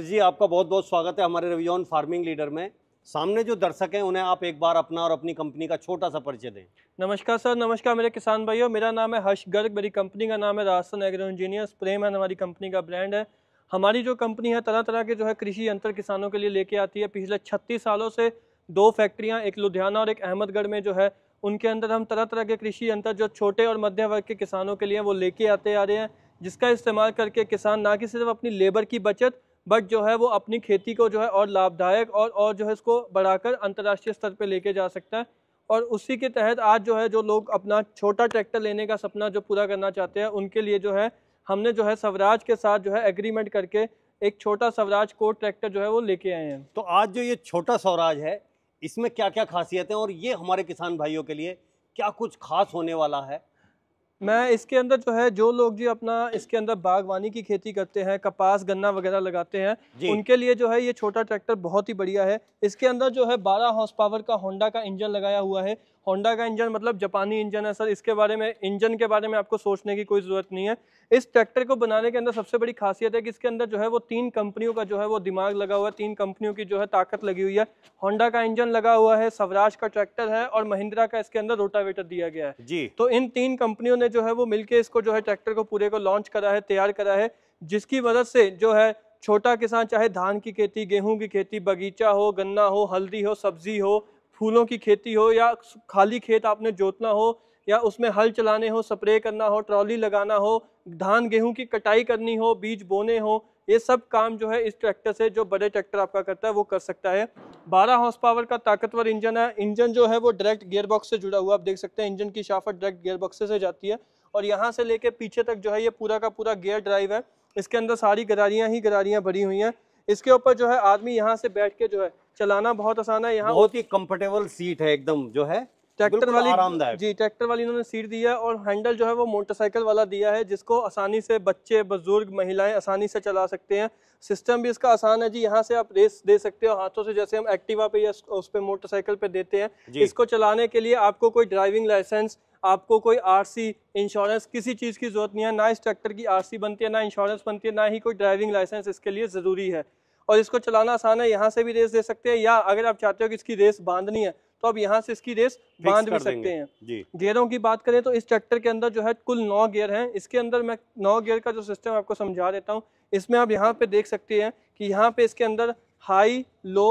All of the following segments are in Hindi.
हर्ष जी आपका बहुत बहुत स्वागत है हमारे रविजॉन फार्मिंग लीडर में सामने जो दर्शक हैं उन्हें आप एक बार अपना और अपनी कंपनी का छोटा सा परिचय दें नमस्कार सर नमस्कार मेरे किसान भाइयों मेरा नाम है हर्ष गर्ग मेरी कंपनी का नाम है राजस्थान एग्रो इंजीनियर्स प्रेम है हमारी कंपनी का ब्रांड है हमारी जो कंपनी है तरह तरह के जो है कृषि यंत्र किसानों के लिए लेके आती है पिछले छत्तीस सालों से दो फैक्ट्रियाँ एक लुधियाना और एक अहमदगढ़ में जो है उनके अंदर हम तरह तरह के कृषि यंत्र जो छोटे और मध्य वर्ग के किसानों के लिए वो लेके आते आ रहे हैं जिसका इस्तेमाल करके किसान ना कि सिर्फ अपनी लेबर की बचत बट जो है वो अपनी खेती को जो है और लाभदायक और और जो है इसको बढ़ाकर अंतर्राष्ट्रीय स्तर पे लेके जा सकता है और उसी के तहत आज जो है जो लोग अपना छोटा ट्रैक्टर लेने का सपना जो पूरा करना चाहते हैं उनके लिए जो है हमने जो है स्वराज के साथ जो है एग्रीमेंट करके एक छोटा स्वराज को ट्रैक्टर जो है वो लेके आए हैं तो आज जो ये छोटा स्वराज है इसमें क्या क्या खासियत है और ये हमारे किसान भाइयों के लिए क्या कुछ खास होने वाला है मैं इसके अंदर जो है जो लोग जी अपना इसके अंदर बागवानी की खेती करते हैं कपास गन्ना वगैरह लगाते हैं उनके लिए जो है ये छोटा ट्रैक्टर बहुत ही बढ़िया है इसके अंदर जो है 12 हॉर्स पावर का होंडा का इंजन लगाया हुआ है होंडा का इंजन मतलब जापानी इंजन है सर इसके बारे में इंजन के बारे में आपको सोचने की कोई ज़रूरत नहीं है इस ट्रैक्टर को बनाने के अंदर सबसे बड़ी खासियत है कि इसके अंदर जो है वो तीन कंपनियों का जो है वो दिमाग लगा हुआ है तीन कंपनियों की जो है ताकत लगी हुई है होंडा का इंजन लगा हुआ है स्वराज का ट्रैक्टर है और महिंद्रा का इसके अंदर रोटावेटर दिया गया है जी तो इन तीन कंपनियों ने जो है वो मिलकर इसको जो है ट्रैक्टर को पूरे को लॉन्च करा है तैयार करा है जिसकी मदद से जो है छोटा किसान चाहे धान की खेती गेहूं की खेती बगीचा हो गन्ना हो हल्दी हो सब्जी हो फूलों की खेती हो या खाली खेत आपने जोतना हो या उसमें हल चलाने हो स्प्रे करना हो ट्रॉली लगाना हो धान गेहूं की कटाई करनी हो बीज बोने हो ये सब काम जो है इस ट्रैक्टर से जो बड़े ट्रैक्टर आपका करता है वो कर सकता है 12 हॉर्स पावर का ताकतवर इंजन है इंजन जो है वो डायरेक्ट गियर बॉक्स से जुड़ा हुआ आप देख सकते हैं इंजन की शाफत डायरेक्ट गियर बॉक्स से जाती है और यहाँ से लेके पीछे तक जो है ये पूरा का पूरा गियर ड्राइव है इसके अंदर सारी गरारियाँ ही गरारियाँ भरी हुई हैं इसके ऊपर जो है आदमी यहाँ से बैठ के जो है चलाना बहुत आसान है यहाँ बहुत ही कम्फर्टेबल सीट है एकदम जो है ट्रैक्टर वाली जी ट्रैक्टर वाली इन्होंने सीट दी है और हैंडल जो है वो मोटरसाइकिल वाला दिया है जिसको आसानी से बच्चे बुजुर्ग महिलाएं आसानी से चला सकते हैं सिस्टम भी इसका आसान है जी यहाँ से आप रेस दे सकते हो हाथों से जैसे हम एक्टिवा पे या उस पर मोटरसाइकिल पे देते हैं इसको चलाने के लिए आपको कोई ड्राइविंग लाइसेंस आपको कोई आर इंश्योरेंस किसी चीज़ की जरूरत नहीं है ना इस ट्रैक्टर की आर बनती है ना इंश्योरेंस बनती है ना ही कोई ड्राइविंग लाइसेंस इसके लिए ज़रूरी है और इसको चलाना आसान है यहाँ से भी रेस दे सकते हैं या अगर आप चाहते हो कि इसकी रेस बांधनी है तो आप यहाँ से इसकी रेस बांध भी सकते हैं गियरों की बात करें तो इस ट्रैक्टर के अंदर जो है कुल नौ गियर हैं इसके अंदर मैं नौ गियर का जो सिस्टम आपको समझा देता हूँ इसमें आप यहाँ पे देख सकते हैं कि यहाँ पे इसके अंदर हाई लो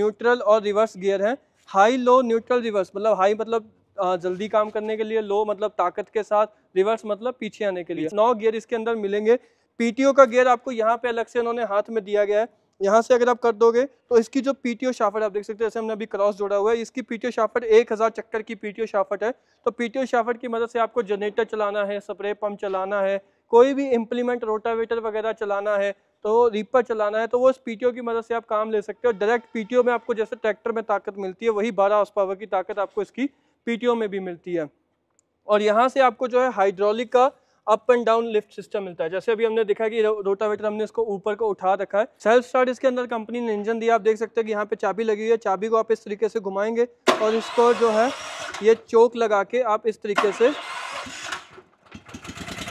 न्यूट्रल और रिवर्स गियर है हाई लो न्यूट्रल रिवर्स मतलब हाई मतलब जल्दी काम करने के लिए लो मतलब ताकत के साथ रिवर्स मतलब पीछे आने के लिए नौ गियर इसके अंदर मिलेंगे पीटीओ का गियर आपको यहाँ पे अलग से उन्होंने हाथ में दिया गया है यहाँ से अगर आप कर दोगे तो इसकी जो पीटीओ शाफट आप देख सकते हैं जैसे हमने अभी क्रॉस जोड़ा हुआ है इसकी पीटीओ शाफट एक हज़ार चक्कर की पीटीओ शाफट है तो पीटीओ शाफट की मदद से आपको जनरेटर चलाना है स्प्रे पंप चलाना है कोई भी इम्प्लीमेंट रोटावेटर वगैरह चलाना है तो रीपर चलाना है तो वो इस पीटीओ की मदद से आप काम ले सकते हो डायरेक्ट पीटीओ में आपको जैसे ट्रैक्टर में ताकत मिलती है वही बारह हाउस पावर की ताकत आपको इसकी पीटीओ में भी मिलती है और यहाँ से आपको जो है हाइड्रोलिक का up and down lift system मिलता है जैसे अभी हमने देखा कि रोटावेटर हमने इसको ऊपर को उठा रखा है सेल्फ स्टार्ट इसके अंदर कंपनी ने इंजन दिया आप देख सकते हैं कि यहाँ पे चाबी लगी हुई है चाबी को आप इस तरीके से घुमाएंगे और इसको जो है ये चोक लगा के आप इस तरीके से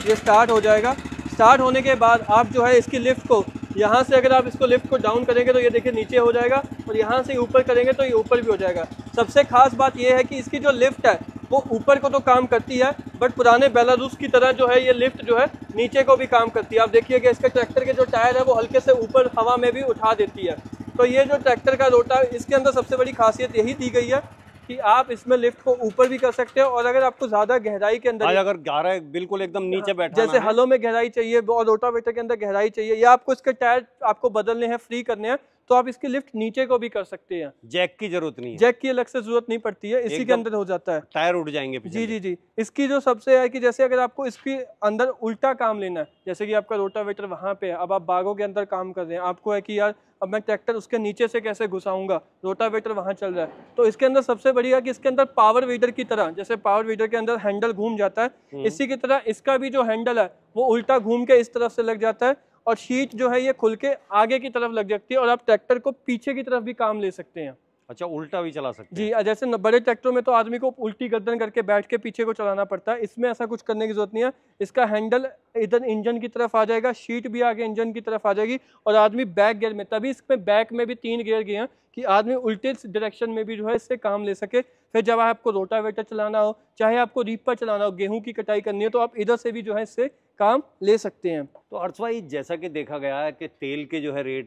ये स्टार्ट हो जाएगा स्टार्ट होने के बाद आप जो है इसकी लिफ्ट को यहाँ से अगर आप इसको लिफ्ट को डाउन करेंगे तो ये देखिए नीचे हो जाएगा और यहाँ से ऊपर करेंगे तो ये ऊपर भी हो जाएगा सबसे खास बात यह है कि इसकी जो लिफ्ट है वो ऊपर को तो काम करती है बट पुराने बेलारूस की तरह जो है ये लिफ्ट जो है नीचे को भी काम करती है आप देखिएगा इसके ट्रैक्टर के जो टायर है वो हल्के से ऊपर हवा में भी उठा देती है तो ये जो ट्रैक्टर का रोटा है इसके अंदर सबसे बड़ी खासियत यही दी गई है कि आप इसमें लिफ्ट को ऊपर भी कर सकते हैं और अगर आपको ज्यादा गहराई के अंदर अगर गहरा बिल्कुल एकदम नीचे हाँ, बैठा जैसे हलों में गहराई चाहिए और रोटावेटर के अंदर गहराई चाहिए या आपको इसके टायर आपको बदलने हैं फ्री करने हैं तो आप इसकी लिफ्ट नीचे को भी कर सकते हैं जैक की जरूरत नहीं जैक की अलग से जरूरत नहीं पड़ती है इसी के अंदर हो जाता है टायर उठ जाएंगे जी जी जी इसकी जो सबसे है कि जैसे अगर आपको इसके अंदर उल्टा काम लेना है जैसे कि आपका रोटावेटर वहाँ पे है अब आप बागों के अंदर काम कर रहे हैं आपको है कि यार अब मैं ट्रैक्टर उसके नीचे से कैसे घुसाऊंगा रोटावेटर वहाँ चल रहा है तो इसके अंदर सबसे बढ़िया कि इसके अंदर पावर वीडर की तरह जैसे पावर वीडर के अंदर हैंडल घूम जाता है हम्म। इसी की तरह इसका भी जो हैंडल है वो उल्टा घूम के इस तरफ से लग जाता है और शीट जो है ये खुल के आगे की तरफ लग जाती है और आप ट्रैक्टर को पीछे की तरफ भी काम ले सकते हैं अच्छा उल्टा भी चला सकते जी जैसे बड़े ट्रैक्टरों में तो आदमी को उल्टी गर्दन करके बैठ के पीछे को चलाना पड़ता है इसमें ऐसा कुछ करने की जरूरत नहीं है इसका हैंडल इधर इंजन की तरफ आ जाएगा शीट भी आगे इंजन की तरफ आ जाएगी और आदमी बैक गियर में तभी इसमें बैक में भी तीन गियर गए हैं कि आदमी उल्टे डायरेक्शन में भी जो है इससे काम ले सके फिर जब आपको रोटावेटर चलाना हो चाहे आपको रीपर चलाना हो गेहूँ की कटाई करनी हो तो आप इधर से भी जो है इससे काम ले सकते हैं तो अर्थवाई जैसा कि देखा गया है कि तेल के जो है रेट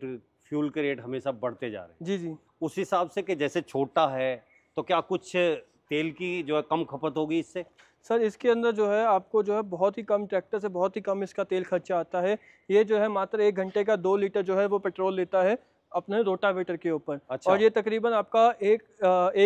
फ्यूल के रेट हमेशा बढ़ते जा रहे हैं जी जी उस हिसाब से कि जैसे छोटा है तो क्या कुछ तेल की जो है कम खपत होगी इससे सर इसके अंदर जो है आपको जो है बहुत ही कम ट्रैक्टर से बहुत ही कम इसका तेल खर्चा आता है ये जो है मात्र एक घंटे का दो लीटर जो है वो पेट्रोल लेता है अपने रोटावेटर के ऊपर अच्छा। और ये तकरीबन आपका एक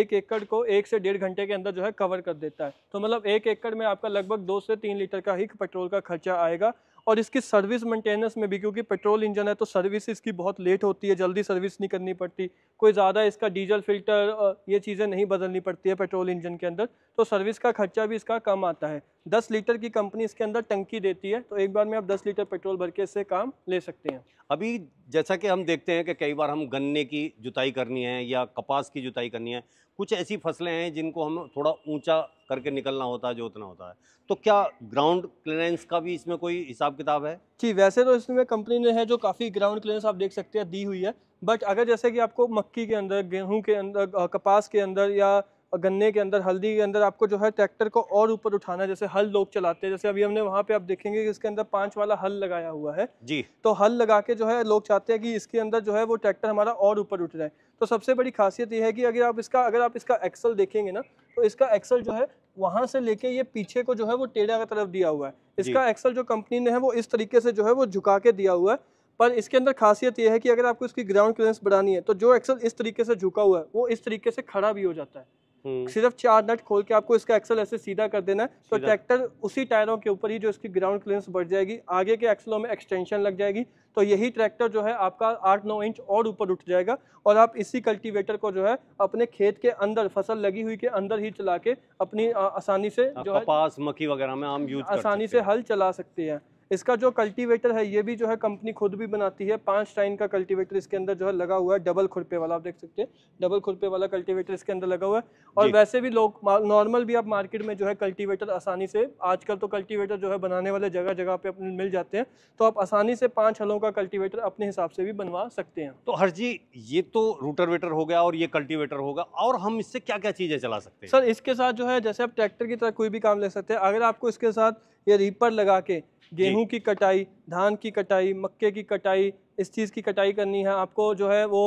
एक एकड़ को एक से डेढ़ घंटे के अंदर जो है कवर कर देता है तो मतलब एक एकड़ में आपका लगभग दो से तीन लीटर का ही पेट्रोल का खर्चा आएगा और इसकी सर्विस मेंटेनेंस में भी क्योंकि पेट्रोल इंजन है तो सर्विस इसकी बहुत लेट होती है जल्दी सर्विस नहीं करनी पड़ती कोई ज़्यादा इसका डीजल फिल्टर ये चीज़ें नहीं बदलनी पड़ती है पेट्रोल इंजन के अंदर तो सर्विस का खर्चा भी इसका कम आता है दस लीटर की कंपनी इसके अंदर टंकी देती है तो एक बार में आप दस लीटर पेट्रोल भर के इससे काम ले सकते हैं अभी जैसा कि हम देखते हैं कि कई बार हम गन्ने की जुताई करनी है या कपास की जुताई करनी है कुछ ऐसी फसलें हैं जिनको हम थोड़ा ऊंचा करके निकलना होता है जोतना होता है तो क्या ग्राउंड क्लियरेंस का भी इसमें कोई हिसाब किताब है जी वैसे तो इसमें कंपनी ने है जो काफ़ी ग्राउंड क्लियरेंस आप देख सकते हैं दी हुई है बट अगर जैसे कि आपको मक्की के अंदर गेहूँ के अंदर कपास के अंदर या और गन्ने के अंदर हल्दी के अंदर आपको जो है ट्रैक्टर को और ऊपर उठाना है जैसे हल लोग चलाते हैं जैसे अभी हमने वहाँ पे आप देखेंगे कि इसके अंदर पांच वाला हल लगाया हुआ है जी तो हल लगा के जो है लोग चाहते हैं कि इसके अंदर जो है वो ट्रैक्टर हमारा और ऊपर उठ जाए तो सबसे बड़ी खासियत ये है कि अगर आप इसका अगर आप इसका एक्सल देखेंगे ना तो इसका एक्सल जो है वहाँ से लेके ये पीछे को जो है वो टेढ़ा की तरफ दिया हुआ है इसका एक्सल जो कंपनी ने है वो इस तरीके से जो है वो झुका के दिया हुआ है पर इसके अंदर खासियत यह है कि अगर आपको इसकी ग्राउंड क्लियरेंस बढ़ानी है तो जो एक्सल इस तरीके से झुका हुआ है वो इस तरीके से खड़ा भी हो जाता है हम्म। सिर्फ चार नट खोल के आपको इसका एक्सल ऐसे सीधा कर देना है तो ट्रैक्टर उसी टायरों के ऊपर ही जो इसकी ग्राउंड क्लियरेंस बढ़ जाएगी आगे के एक्सलों में एक्सटेंशन लग जाएगी तो यही ट्रैक्टर जो है आपका आठ नौ इंच और ऊपर उठ जाएगा और आप इसी कल्टीवेटर को जो है अपने खेत के अंदर फसल लगी हुई के अंदर ही चला के अपनी आसानी से जो है वगैरह में यूज आसानी से हल चला सकते हैं इसका जो कल्टीवेटर है ये भी जो है कंपनी खुद भी बनाती है पांच टाइन का कल्टीवेटर इसके अंदर जो है लगा हुआ है डबल खुरपे वाला आप देख सकते हैं डबल खुरपे वाला कल्टीवेटर इसके अंदर लगा हुआ है और वैसे भी लोग नॉर्मल भी आप मार्केट में जो है कल्टीवेटर आसानी से आजकल तो कल्टीवेटर जो है बनाने वाले जगह जगह पे अपने मिल जाते हैं तो आप आसानी से पाँच हलों का कल्टीवेटर अपने हिसाब से भी बनवा सकते हैं तो हर जी ये तो रूटरवेटर हो गया और ये कल्टीवेटर होगा और हम इससे क्या क्या चीज़ें चला सकते हैं सर इसके साथ जो है जैसे आप ट्रैक्टर की तरह कोई भी काम ले सकते हैं अगर आपको इसके साथ ये रीपर लगा के गेहूं की कटाई धान की कटाई मक्के की कटाई इस चीज़ की कटाई करनी है आपको जो है वो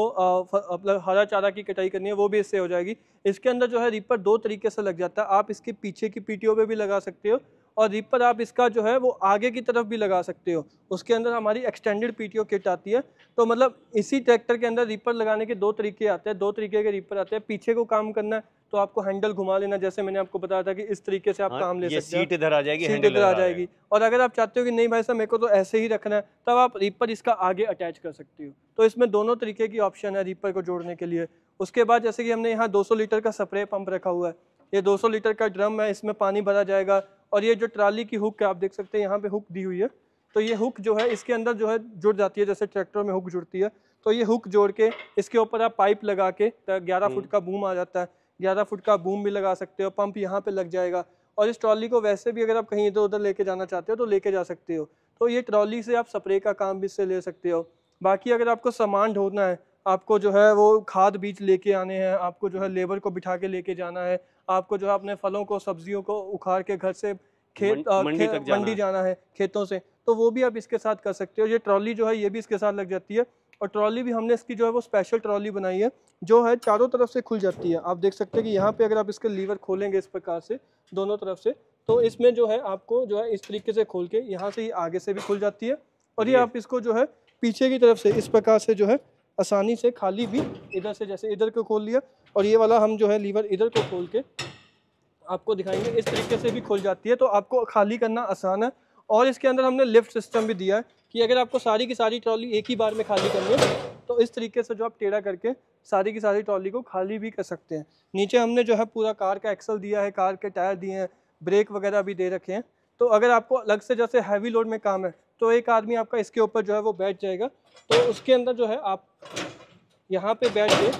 मतलब हरा चारा की कटाई करनी है वो भी इससे हो जाएगी इसके अंदर जो है रीपर दो तरीके से लग जाता है आप इसके पीछे की पीटीओ पे भी लगा सकते हो और रिपर आप इसका जो है वो आगे की तरफ भी लगा सकते हो उसके अंदर हमारी एक्सटेंडेड पीटीओ किट आती है तो मतलब इसी ट्रैक्टर के अंदर रिपर लगाने के दो तरीके आते हैं दो तरीके के रिपर आते हैं पीछे को काम करना है तो आपको हैंडल घुमा लेना जैसे मैंने आपको बताया था कि इस तरीके से आप हाँ, काम ले सकते हैं सीट इधर आ जाएगी सीट इधर आ जाएगी और अगर आप चाहते हो कि नहीं भाई साहब मेरे को तो ऐसे ही रखना है तब आप रीपर इसका आगे अटैच कर सकते हो तो इसमें दोनों तरीके की ऑप्शन है रिपर को जोड़ने के लिए उसके बाद जैसे कि हमने यहाँ दो लीटर का स्प्रे पंप रखा हुआ है ये 200 लीटर का ड्रम है इसमें पानी भरा जाएगा और ये जो ट्राली की हुक है आप देख सकते हैं यहाँ पे हुक दी हुई है तो ये हुक जो है इसके अंदर जो है जुड़ जाती है जैसे ट्रैक्टर में हुक जुड़ती है तो ये हुक जोड़ के इसके ऊपर आप पाइप लगा के तो ग्यारह हम्म। फुट का बूम आ जाता है ग्यारह फुट का बूम भी लगा सकते हो पंप यहाँ पे लग जाएगा और इस ट्रॉली को वैसे भी अगर आप कहीं इधर उधर लेके जाना चाहते हो तो लेके जा सकते हो तो ये ट्रॉली से आप स्प्रे का काम भी इससे ले सकते हो बाकी अगर आपको सामान ढोना है आपको जो है वो खाद बीज लेके आने हैं आपको जो है लेबर को बिठा के लेके जाना है आपको जो है अपने फलों को सब्जियों को उखाड़ के घर से खेत मंडी तक जाना, जाना है खेतों से तो वो भी आप इसके साथ कर सकते हो ये ट्रॉली जो है ये भी इसके साथ लग जाती है और ट्रॉली भी हमने इसकी जो है वो स्पेशल ट्रॉली बनाई है जो है चारों तरफ से खुल जाती है आप देख सकते हैं कि यहाँ पे अगर आप इसके लीवर खोलेंगे इस प्रकार से दोनों तरफ से तो इसमें जो है आपको जो है इस तरीके से खोल के यहाँ से ही आगे से भी खुल जाती है और ये आप इसको जो है पीछे की तरफ से इस प्रकार से जो है आसानी से खाली भी इधर से जैसे इधर को खोल लिया और ये वाला हम जो है लीवर इधर को खोल के आपको दिखाएंगे इस तरीके से भी खुल जाती है तो आपको खाली करना आसान है और इसके अंदर हमने लिफ्ट सिस्टम भी दिया है कि अगर आपको सारी की सारी ट्रॉली एक ही बार में खाली करनी है तो इस तरीके से जो आप टेढ़ा करके सारी की सारी ट्रॉली को खाली भी कर सकते हैं नीचे हमने जो है पूरा कार का एक्सल दिया है कार के टायर दिए हैं ब्रेक वगैरह भी दे रखे हैं तो अगर आपको अलग से जैसे हैवी लोड में काम है तो एक आदमी आपका इसके ऊपर जो है वो बैठ जाएगा तो उसके अंदर जो है आप यहाँ पर बैठ के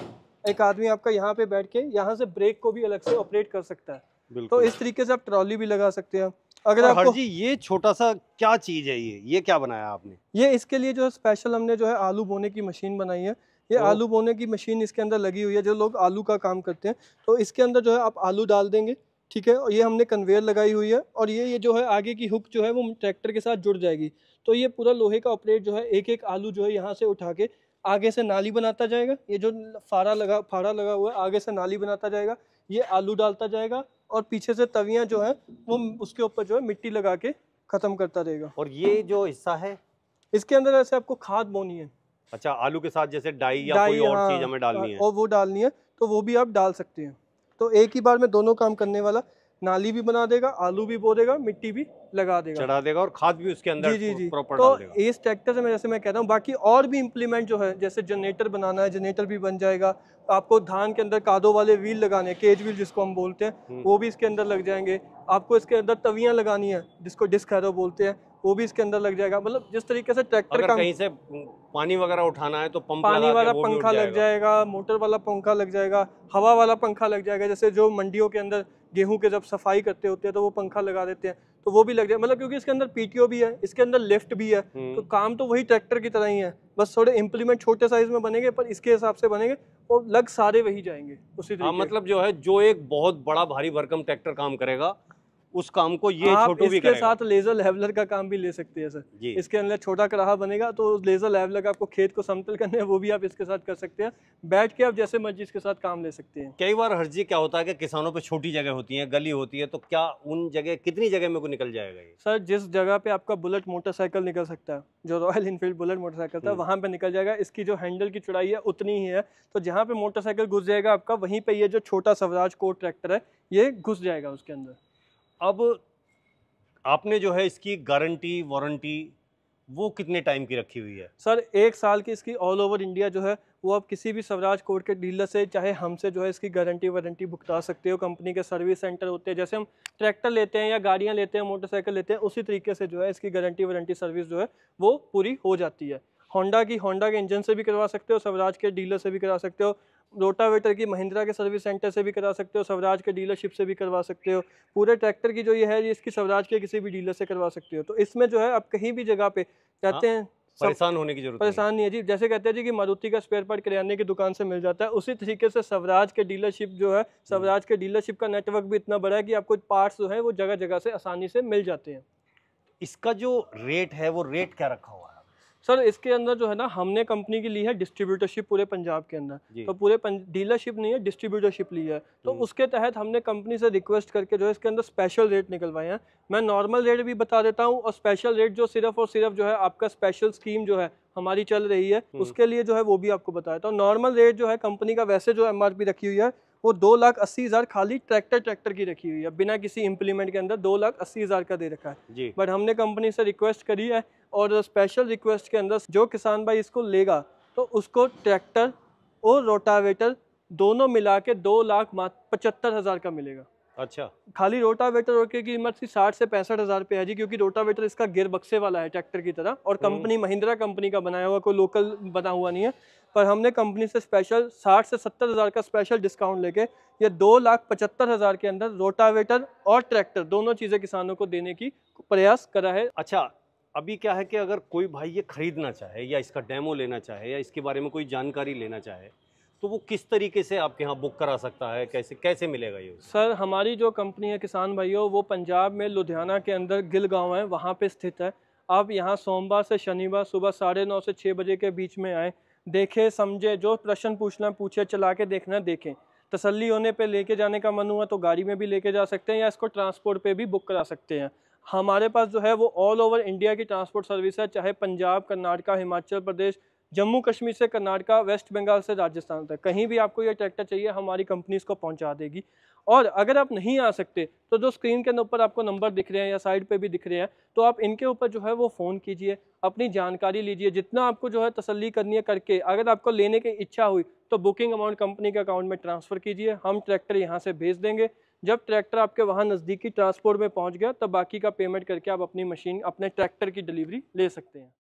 एक आदमी आपका यहाँ पे बैठ के यहाँ से ब्रेक को भी अलग से ऑपरेट कर सकता है तो इस तरीके से आप ट्रॉली भी लगा सकते हैं अगर आप जी ये छोटा सा क्या चीज है ये ये क्या बनाया आपने ये इसके लिए जो स्पेशल हमने जो है आलू बोने की मशीन बनाई है ये आलू बोने की मशीन इसके अंदर लगी हुई है जो लोग आलू का काम करते हैं तो इसके अंदर जो है आप आलू डाल देंगे ठीक है और ये हमने कन्वेयर लगाई हुई है और ये ये जो है आगे की हुक जो है वो ट्रैक्टर के साथ जुड़ जाएगी तो ये पूरा लोहे का ऑपरेट जो है एक एक आलू जो है यहाँ से उठा के आगे से नाली बनाता जाएगा ये जो फारा लगा फारा लगा हुआ है आगे से नाली बनाता जाएगा ये आलू डालता जाएगा और पीछे से तवियाँ जो है वो उसके ऊपर जो है मिट्टी लगा के ख़त्म करता रहेगा और ये जो हिस्सा है इसके अंदर ऐसे आपको खाद बोनी है अच्छा आलू के साथ जैसे डाई या डाई, कोई और हाँ, चीज़ हमें डालनी हाँ, है और वो डालनी है तो वो भी आप डाल सकते हैं तो एक ही बार में दोनों काम करने वाला नाली भी बना देगा आलू भी बो देगा मिट्टी भी लगा देगा चढ़ा देगा और खाद भी उसके अंदर जी जी जी तो इस ट्रैक्टर से मैं जैसे मैं कह रहा हूँ बाकी और भी इम्प्लीमेंट जो है जैसे जनरेटर बनाना है जनरेटर भी बन जाएगा आपको धान के अंदर कादों वाले व्हील लगाने केज व्हील जिसको हम बोलते हैं हम्म। वो भी इसके अंदर लग जाएंगे आपको इसके अंदर तवियाँ लगानी है जिसको डिस्कैरो बोलते हैं वो भी इसके अंदर लग जाएगा मतलब जिस तरीके से ट्रैक्टर का कहीं से पानी वगैरह उठाना है तो पंप पानी वाला पंखा लग जाएगा मोटर वाला पंखा लग जाएगा हवा वाला पंखा लग जाएगा जैसे जो मंडियों के अंदर गेहूँ के जब सफाई करते होते हैं तो वो पंखा लगा देते हैं तो वो भी लग जाए मतलब क्योंकि इसके अंदर पीटीओ भी है इसके अंदर लिफ्ट भी है हम्म। तो काम तो वही ट्रैक्टर की तरह ही है बस थोड़े इम्प्लीमेंट छोटे साइज में बनेंगे पर इसके हिसाब से बनेंगे और लग सारे वही जाएंगे उसी हाँ, तरीके मतलब जो है जो एक बहुत बड़ा भारी भरकम ट्रैक्टर काम करेगा उस काम को ये छोटू भी इसके साथ लेजर लेवलर का काम भी ले सकते हैं सर इसके अंदर छोटा कराहा बनेगा तो लेजर लेवलर का आपको खेत को समतल करना है वो भी आप इसके साथ कर सकते हैं बैठ के आप जैसे मर्जी इसके साथ काम ले सकते हैं कई बार हर्जी क्या होता है कि किसानों पर छोटी जगह होती है गली होती है तो क्या उन जगह कितनी जगह में को निकल जाएगा सर जिस जगह पे आपका बुलेट मोटरसाइकिल निकल सकता है जो रॉयल इनफील्ड बुलेट मोटरसाइकिल था हम्म। वहाँ पे निकल जाएगा इसकी जो हैंडल की चौड़ाई है उतनी ही है तो जहाँ पे मोटरसाइकिल घुस जाएगा आपका वहीं पे ये जो छोटा स्वराज कोट ट्रैक्टर है ये घुस जाएगा उसके अंदर अब आपने जो है इसकी गारंटी वारंटी वो कितने टाइम की रखी हुई है सर एक साल की इसकी ऑल ओवर इंडिया जो है वो आप किसी भी स्वराज कोर्ट के डीलर से चाहे हमसे जो है इसकी गारंटी वारंटी भुगता सकते हो कंपनी के सर्विस सेंटर होते हैं जैसे हम ट्रैक्टर लेते हैं या गाड़ियाँ लेते हैं मोटरसाइकिल लेते हैं उसी तरीके से जो है इसकी गारंटी वारंटी सर्विस जो है वो पूरी हो जाती है होंडा की होंडा के इंजन से भी करवा सकते हो स्वराज के डीलर से भी करा सकते हो रोटावेटर की महिंद्रा के सर्विस सेंटर से भी करा सकते हो स्वराज के डीलरशिप से भी करवा सकते हो पूरे ट्रैक्टर की जो ये है ये इसकी स्वराज के किसी भी डीलर से करवा सकते हो तो इसमें जो है आप कहीं भी जगह पे कहते हाँ, हैं परेशान होने की जरूरत परेशान नहीं है जी जैसे कहते हैं जी कि मारुति का स्पेयर पार्ट किराने की दुकान से मिल जाता है उसी तरीके से स्वराज के डीलरशिप जो है स्वराज के डीलरशिप का नेटवर्क भी इतना बड़ा है कि आपको पार्ट्स जो है वो जगह जगह से आसानी से मिल जाते हैं इसका जो रेट है वो रेट क्या रखा हुआ है सर इसके अंदर जो है ना हमने कंपनी की ली है डिस्ट्रीब्यूटरशिप पूरे पंजाब के अंदर तो पूरे डीलरशिप नहीं है डिस्ट्रीब्यूटरशिप ली है तो उसके तहत हमने कंपनी से रिक्वेस्ट करके जो है इसके अंदर स्पेशल रेट निकलवाए हैं मैं नॉर्मल रेट भी बता देता हूँ और स्पेशल रेट जो सिर्फ और सिर्फ जो है आपका स्पेशल स्कीम जो है हमारी चल रही है हम्म। उसके लिए जो है वो भी आपको बताया था नॉर्मल रेट जो है कंपनी का वैसे जो एम रखी हुई है वो दो लाख अस्सी हज़ार खाली ट्रैक्टर ट्रैक्टर की रखी हुई है बिना किसी इम्प्लीमेंट के अंदर दो लाख अस्सी हज़ार का दे रखा है बट हमने कंपनी से रिक्वेस्ट करी है और स्पेशल रिक्वेस्ट के अंदर जो किसान भाई इसको लेगा तो उसको ट्रैक्टर और रोटावेटर दोनों मिला के दो लाख पचहत्तर हज़ार का मिलेगा अच्छा खाली रोटावेटर की कीमत थी साठ से पैंसठ हज़ार रुपये है जी क्योंकि रोटावेटर इसका गिर बक्से वाला है ट्रैक्टर की तरह और कंपनी महिंद्रा कंपनी का बनाया हुआ कोई लोकल बना हुआ नहीं है पर हमने कंपनी से स्पेशल साठ से सत्तर हज़ार का स्पेशल डिस्काउंट लेके ये दो लाख पचहत्तर हज़ार के अंदर रोटावेटर और ट्रैक्टर दोनों चीज़ें किसानों को देने की प्रयास करा है अच्छा अभी क्या है कि अगर कोई भाई ये खरीदना चाहे या इसका डेमो लेना चाहे या इसके बारे में कोई जानकारी लेना चाहे तो वो किस तरीके से आपके यहाँ बुक करा सकता है कैसे कैसे मिलेगा ये सर हमारी जो कंपनी है किसान भाइयों वो पंजाब में लुधियाना के अंदर गिल गाँव है वहाँ पर स्थित है आप यहाँ सोमवार से शनिवार सुबह साढ़े नौ से छः बजे के बीच में आएँ देखे समझे जो प्रश्न पूछना पूछे चला के देखना देखें तसल्ली होने पे लेके जाने का मन हुआ तो गाड़ी में भी लेके जा सकते हैं या इसको ट्रांसपोर्ट पे भी बुक करा सकते हैं हमारे पास जो है वो ऑल ओवर इंडिया की ट्रांसपोर्ट सर्विस है चाहे पंजाब कर्नाटका हिमाचल प्रदेश जम्मू कश्मीर से कर्नाटका वेस्ट बंगाल से राजस्थान तक कहीं भी आपको ये ट्रैक्टर चाहिए हमारी कंपनी को पहुंचा देगी और अगर आप नहीं आ सकते तो जो स्क्रीन के ऊपर आपको नंबर दिख रहे हैं या साइड पे भी दिख रहे हैं तो आप इनके ऊपर जो है वो फ़ोन कीजिए अपनी जानकारी लीजिए जितना आपको जो है तसली करनी है करके अगर आपको लेने की इच्छा हुई तो बुकिंग अमाउंट कंपनी के अकाउंट में ट्रांसफ़र कीजिए हम ट्रैक्टर यहाँ से भेज देंगे जब ट्रैक्टर आपके वहाँ नज़दीकी ट्रांसपोर्ट में पहुँच गया तब बाकी का पेमेंट करके आप अपनी मशीन अपने ट्रैक्टर की डिलीवरी ले सकते हैं